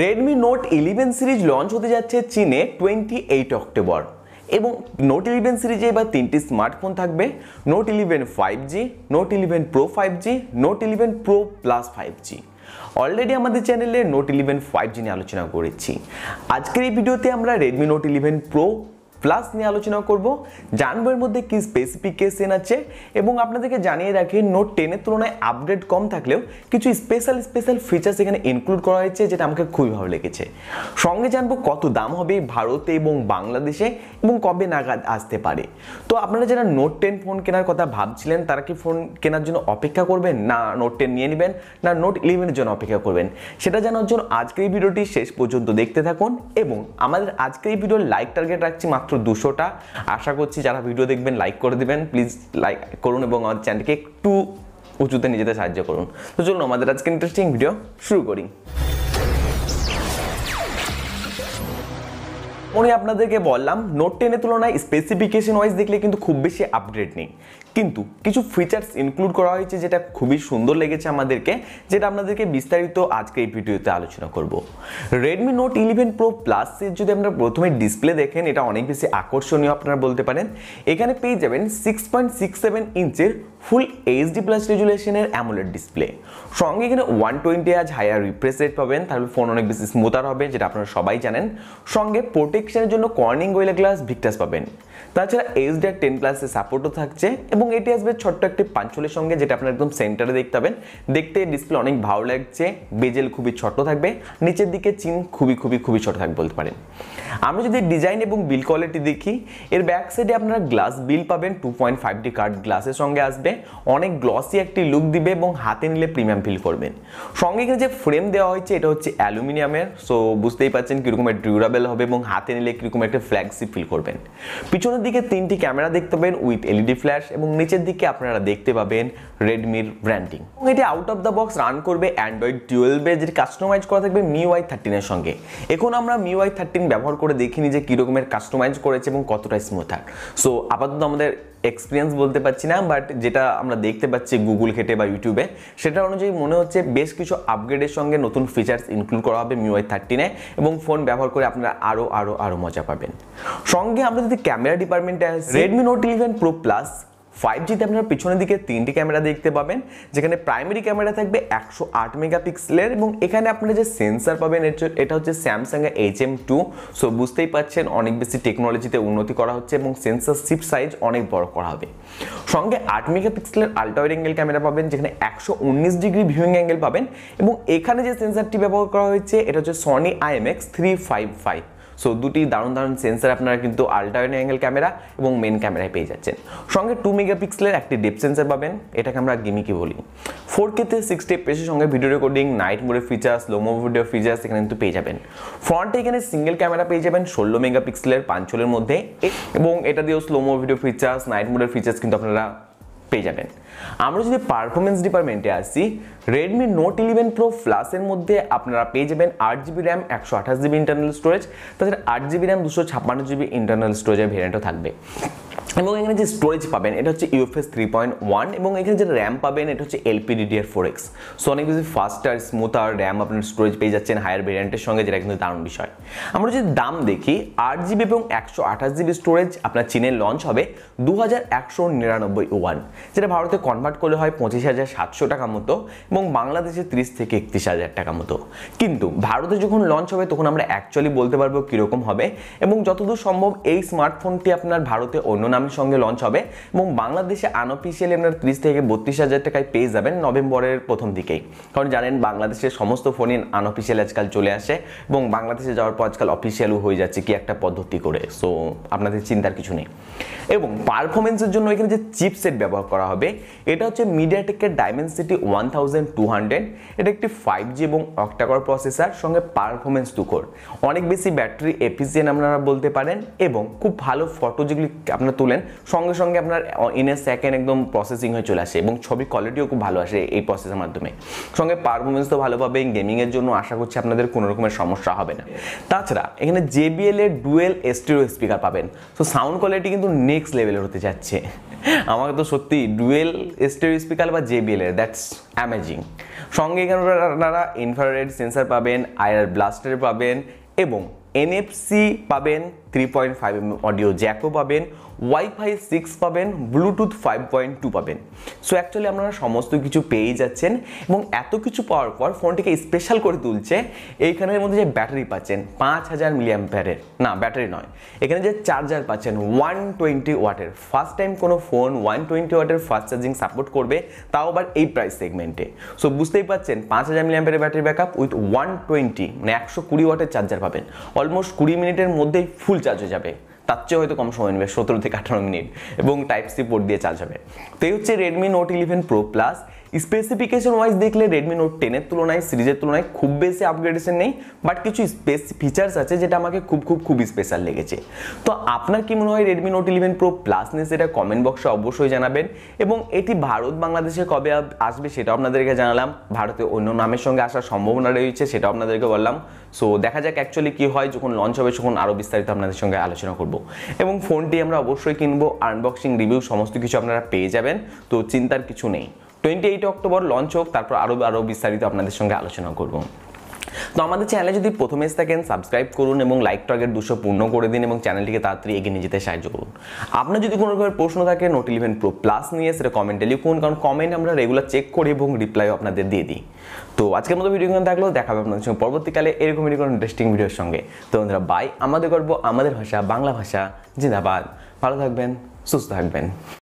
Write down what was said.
Redmi Note eleven series launch হতে যাচ্ছে চীনে টোয়েন্টি এইট অক্টোবর এবং নোট ইলেভেন সিরিজে এবার তিনটি স্মার্টফোন থাকবে Note eleven five G Note eleven pro five G Note eleven pro plus five G already আমাদের চ্যানেলে নোট ইলেভেন ফাইভ জি নিয়ে আলোচনা করেছি আজকের এই ভিডিওতে আমরা Redmi Note eleven pro plus নিয়ে আলোচনা করব জানবো এর মধ্যে কি স্পেসিফিক কেসেন আছে এবং আপনাদেরকে জানিয়ে রাখি নোট টেনের তুলনায় আপডেট কম থাকলেও কিছু স্পেশাল স্পেশাল ফিচার্স এখানে ইনক্লুড করা হয়েছে যেটা আমাকে খুবই ভালো লেগেছে সঙ্গে জানবো কত দাম হবে ভারতে এবং বাংলাদেশে এবং কবে নাগাদ আসতে পারে তো আপনারা যারা নোট টেন ফোন কেনার কথা ভাবছিলেন তারা কি ফোন কেনার জন্য অপেক্ষা করবেন না নোট টেন নিয়ে নেবেন না নোট ইলেভেনের জন্য অপেক্ষা করবেন সেটা জানার জন্য আজকের এই ভিডিওটি শেষ পর্যন্ত দেখতে থাকুন এবং আমাদের আজকের এই ভিডিওর লাইক টার্গেট রাখছি মাত্র মাত্র দুশোটা আশা করছি যারা ভিডিও দেখবেন লাইক করে দেবেন প্লিজ লাইক করুন এবং আমার চ্যানেলকে একটু উঁচুতে নিজেদের সাহায্য করুন তো চলুন আমাদের আজকে ইন্টারেস্টিং ভিডিও শুরু করি উনি আপনাদেরকে বললাম নোট টেনের তুলনায় স্পেসিফিকেশন ওয়াইজ দেখলে কিন্তু খুব বেশি আপডেট নেই কিন্তু কিছু ফিচার্স ইনক্লুড করা হয়েছে যেটা খুবই সুন্দর লেগেছে আমাদেরকে যেটা আপনাদেরকে বিস্তারিত আজকে এই ভিডিওতে আলোচনা করব রেডমি নোট ইলেভেন প্রো প্লাসের যদি আমরা প্রথমে ডিসপ্লে দেখেন এটা অনেক বেশি আকর্ষণীয় আপনারা বলতে পারেন এখানে পেয়ে যাবেন সিক্স পয়েন্ট সিক্স সেভেন ইঞ্চের ফুল এইচডি প্লাস রেজুলেশনের অ্যামোলেড ডিসপ্লে সঙ্গে এখানে ওয়ান টোয়েন্টি আজ হায়ার রিফ্রেশ রেট পাবেন তাহলে ফোন অনেক বেশি স্মুথার হবে যেটা আপনারা সবাই জানেন সঙ্গে প্রোটেকশনের জন্য কর্নিং গোয়েলা গ্লাস ভিক্টাস পাবেন তাছাড়া এইচ আর টেন প্লাসের সাপোর্টও থাকছে এবং এবং এটি আসবে ছোট্ট একটি পাঞ্চলের সঙ্গে যেটা আপনার একদম সেন্টারে দেখতে পাবেন দেখতে ডিসপ্লে অনেক ভালো লাগছে বেজেল খুবই ছোট থাকবে নিচের দিকে চিন খুবই খুবই খুবই ছোট থাকবে বলতে পারেন আমরা যদি ডিজাইন এবং বিল কোয়ালিটি দেখি এর ব্যাক সাইডে আপনারা গ্লাস বিল পাবেন two point five D curved গ্লাসের সঙ্গে আসবে অনেক গ্লসি একটি লুক দিবে এবং হাতে নিলে প্রিমিয়াম ফিল করবেন সঙ্গে এখানে যে ফ্রেম দেওয়া হয়েছে এটা হচ্ছে অ্যালুমিনিয়ামের সো বুঝতেই পারছেন কীরকম ডিউরাবেল হবে এবং হাতে নিলে কীরকম একটা ফ্ল্যাগশিপ ফিল করবেন পিছনের দিকে তিনটি ক্যামেরা দেখতে পাবেন উইথ এলইডি ফ্ল্যাশ এবং নিচের দিকে আপনারা দেখতে পাবেন রেডমির ব্র্যান্ডিং এটি out of the box run করবে অ্যান্ড্রয়েড টুয়েলভে যেটি কাস্টমাইজ করা থাকবে মিওয়াই থার্টিনের সঙ্গে এখন আমরা মিওয়াই থার্টিন ব্যবহার করে দেখিনি যে কীরকমের কাস্টমাইজ করেছে এবং কতটা আর সো আপাতত আমাদের এক্সপিরিয়েন্স বলতে পারছি না বাট যেটা আমরা দেখতে পাচ্ছি গুগল ঘেটে বা ইউটিউবে সেটা অনুযায়ী মনে হচ্ছে বেশ কিছু আপগ্রেডের সঙ্গে নতুন ফিচার্স ইনক্লুড করা হবে মিওয়াই থার্টিনে এবং ফোন ব্যবহার করে আপনারা আরও আরও আরও মজা পাবেন সঙ্গে আমরা যদি ক্যামেরা ডিপার্টমেন্টে Redmi Note eleven pro plus five জিতে আপনারা পিছনের দিকে তিনটি ক্যামেরা দেখতে পাবেন যেখানে প্রাইমারি ক্যামেরা থাকবে একশো আট মেগাপিক্সেলের এবং এখানে আপনারা যে সেন্সার পাবেন এটা হচ্ছে স্যামসাংয়ের এইচ এম টু সো বুঝতেই পাচ্ছেন অনেক বেশি টেকনোলজিতে উন্নতি করা হচ্ছে এবং সেন্সার সিপ সাইজ অনেক বড় করা হবে সঙ্গে আট মেগাপিক্সেলের আলট্রাওয়াইড অ্যাঙ্গেল ক্যামেরা পাবেন যেখানে একশো উনিশ ডিগ্রি ভিউইং অ্যাঙ্গেল পাবেন এবং এখানে যে সেন্সারটি ব্যবহার করা হয়েছে এটা হচ্ছে Sony IMX three five five so দুটি দারুণ দারুণ সেন্সার আপনারা কিন্তু আল্টারন অ্যাঙ্গেল ক্যামেরা এবং মেন ক্যামেরায় পেয়ে যাচ্ছেন সঙ্গে টু মেগাপিক্সেলের একটি ডিপ সেন্সার পাবেন এটাকে আমরা গিমিকি বলি ফোর কেতে সিক্সটি পেসের সঙ্গে ভিডিও রেকর্ডিং নাইট মোডের ফিচার্স লোমো ভিডিও ফিচার্স এখানে কিন্তু পেয়ে যাবেন ফ্রন্টে এখানে সিঙ্গেল ক্যামেরা পেয়ে যাবেন ষোলো মেগাপিক্সেলের পাঞ্চলের মধ্যে এবং এটা দিয়েও স্লোমো ভিডিও ফিচার্স নাইট মোডের ফিচার্স কিন্তু আপনারা পেয়ে যাবেন আমরা যদি পারফরমেন্স ডিপার্টমেন্টে আসি রেডমি নোট ইলেভেন প্রো প্লাসের মধ্যে আপনারা পেয়ে যাবেন আট জিবি র্যাম একশো আঠাশ জিবি ইন্টারনাল স্টোরেজ তাছাড়া আট জিবি র্যাম দুশো ছাপ্পান্ন জিবি ইন্টারনাল স্টোরেজের ভেরিয়েন্টও থাকবে এবং এখানে যে স্টোরেজ পাবেন এটা হচ্ছে ইউএফএস থ্রি পয়েন্ট ওয়ান এবং এখানে যে র্যাম পাবেন এটা হচ্ছে ডিআর ফোর এক্স সো অনেক বেশি ফাস্টার আর র্যাম আপনার স্টোরেজ পেয়ে যাচ্ছেন হায়ার ভেরিয়েন্টের সঙ্গে যেটা কিন্তু দারুণ বিষয় আমরা যদি দাম দেখি আট জিবি এবং একশো আঠাশ জিবি স্টোরেজ আপনার চীনে লঞ্চ হবে দু হাজার একশো নিরানব্বই ওয়ান যেটা ভারতে কনভার্ট করলে হয় পঁচিশ হাজার সাতশো টাকা মতো এবং বাংলাদেশে ত্রিশ থেকে একত্রিশ হাজার টাকা মতো কিন্তু ভারতে যখন লঞ্চ হবে তখন আমরা অ্যাকচুয়ালি বলতে পারবো কীরকম হবে এবং যতদূর সম্ভব এই স্মার্টফোনটি আপনার ভারতে অন্য নামে বাঙালির সঙ্গে লঞ্চ হবে এবং বাংলাদেশে আনঅফিসিয়ালি আপনার ত্রিশ থেকে বত্রিশ হাজার টাকায় পেয়ে যাবেন নভেম্বরের প্রথম দিকেই কারণ জানেন বাংলাদেশের সমস্ত ফোনই আনঅফিসিয়াল আজকাল চলে আসে এবং বাংলাদেশে যাওয়ার পর আজকাল অফিসিয়ালও হয়ে যাচ্ছে কি একটা পদ্ধতি করে সো আপনাদের চিন্তার কিছু নেই এবং পারফরমেন্সের জন্য এখানে যে চিপসেট ব্যবহার করা হবে এটা হচ্ছে মিডিয়াটেকের Dimensity one thousand two hundred এটা একটি ফাইভ জি এবং অক্টাকর প্রসেসার সঙ্গে পারফরমেন্স দুকর অনেক বেশি ব্যাটারি এফিসিয়েন্ট আপনারা বলতে পারেন এবং খুব ভালো ফটো যেগুলি আপনারা তোলেন নেন সঙ্গে সঙ্গে আপনার ইন এ সেকেন্ড একদম প্রসেসিং হয়ে চলে আসে এবং ছবি কোয়ালিটিও খুব ভালো আসে এই প্রসেসের মাধ্যমে সঙ্গে পারফরমেন্স তো ভালো পাবে গেমিংয়ের জন্য আশা করছি আপনাদের কোনো রকমের সমস্যা হবে না তাছাড়া এখানে জেবিএল এর ডুয়েল এস্টিরো স্পিকার পাবেন তো সাউন্ড কোয়ালিটি কিন্তু নেক্সট লেভেলের হতে যাচ্ছে আমাকে তো সত্যি ডুয়েল এস্টিরো স্পিকার বা জেবিএল এর দ্যাটস অ্যামেজিং সঙ্গে এখানে আপনারা ইনফ্রারেড সেন্সার পাবেন আয়ার ব্লাস্টার পাবেন এবং এনএফসি পাবেন three point five M audio জ্যাকও পাবেন ওয়াইফাই সিক্স পাবেন ব্লুটুথ ফাইভ পয়েন্ট টু পাবেন সো অ্যাকচুয়ালি আপনারা সমস্ত কিছু পেয়েই যাচ্ছেন এবং এত কিছু পাওয়ার পর ফোনটিকে স্পেশাল করে তুলছে এইখানের মধ্যে যে ব্যাটারি পাচ্ছেন পাঁচ হাজার মিলিয়াম প্যারের না ব্যাটারি নয় এখানে যে চার্জার পাচ্ছেন ওয়ান টোয়েন্টি ওয়াটের ফার্স্ট টাইম কোনো ফোন ওয়ান টোয়েন্টি ওয়াটের ফাস্ট চার্জিং সাপোর্ট করবে তাও আবার এই প্রাইস সেগমেন্টে সো বুঝতেই পাচ্ছেন পাঁচ হাজার মিলিয়াম প্যারের battery backup with one twenty মানে একশো কুড়ি ওয়াটের চার্জার পাবেন অলমোস্ট কুড়ি মিনিটের মধ্যেই ফুল চার্জ হয়ে যাবে তার চেয়ে হয়তো কম সময় নেবে সতেরো থেকে আঠারো মিনিট এবং টাইপ সি পোর্ট দিয়ে চার্জ হবে তো এই হচ্ছে Redmi Note eleven pro plus specification wise দেখলে রেডমি নোট টেনের তুলনায় সিরিজের তুলনায় খুব বেশি আপগ্রেডেশন নেই বাট কিছু স্পেস ফিচার্স আছে যেটা আমাকে খুব খুব খুব স্পেশাল লেগেছে তো আপনার কি মনে হয় Redmi Note eleven pro plus নিয়ে সেটা কমেন্ট বক্সে অবশ্যই জানাবেন এবং এটি ভারত বাংলাদেশে কবে আসবে সেটাও আপনাদেরকে জানালাম ভারতে অন্য নামের সঙ্গে আসার সম্ভাবনা রয়েছে সেটাও আপনাদেরকে বললাম সো দেখা যাক অ্যাকচুয়ালি কী হয় যখন লঞ্চ হবে তখন আরও বিস্তারিত আপনাদের সঙ্গে আলোচনা করব এবং ফোনটি আমরা অবশ্যই কিনবো আনবক্সিং রিভিউ সমস্ত কিছু আপনারা পেয়ে যাবেন তো চিন্তার কিছু নেই টোয়েন্টি এইট অক্টোবর লঞ্চ হোক তারপর আরও আরও বিস্তারিত আপনাদের সঙ্গে আলোচনা করব তো আমাদের চ্যানেলে যদি প্রথমে এসে থাকেন সাবস্ক্রাইব করুন এবং লাইক টার্গেট দুশো পূর্ণ করে দিন এবং চ্যানেলটিকে তাড়াতাড়ি এগিয়ে নিয়ে যেতে সাহায্য করুন আপনার যদি কোনো রকমের প্রশ্ন থাকে নোট ইলেভেন প্রো প্লাস নিয়ে সেটা কমেন্টে লিখুন কারণ কমেন্ট আমরা রেগুলার চেক করি এবং রিপ্লাইও আপনাদের দিয়ে দিই তো আজকের মতো ভিডিও কেমন দেখা হবে আপনাদের সঙ্গে পরবর্তীকালে এরকম এরকম ইন্টারেস্টিং ভিডিওর সঙ্গে তো বন্ধুরা বাই আমাদের গর্ব আমাদের ভাষা বাংলা ভাষা জিন্দাবাদ ভালো থাকবেন সুস্থ থাকবেন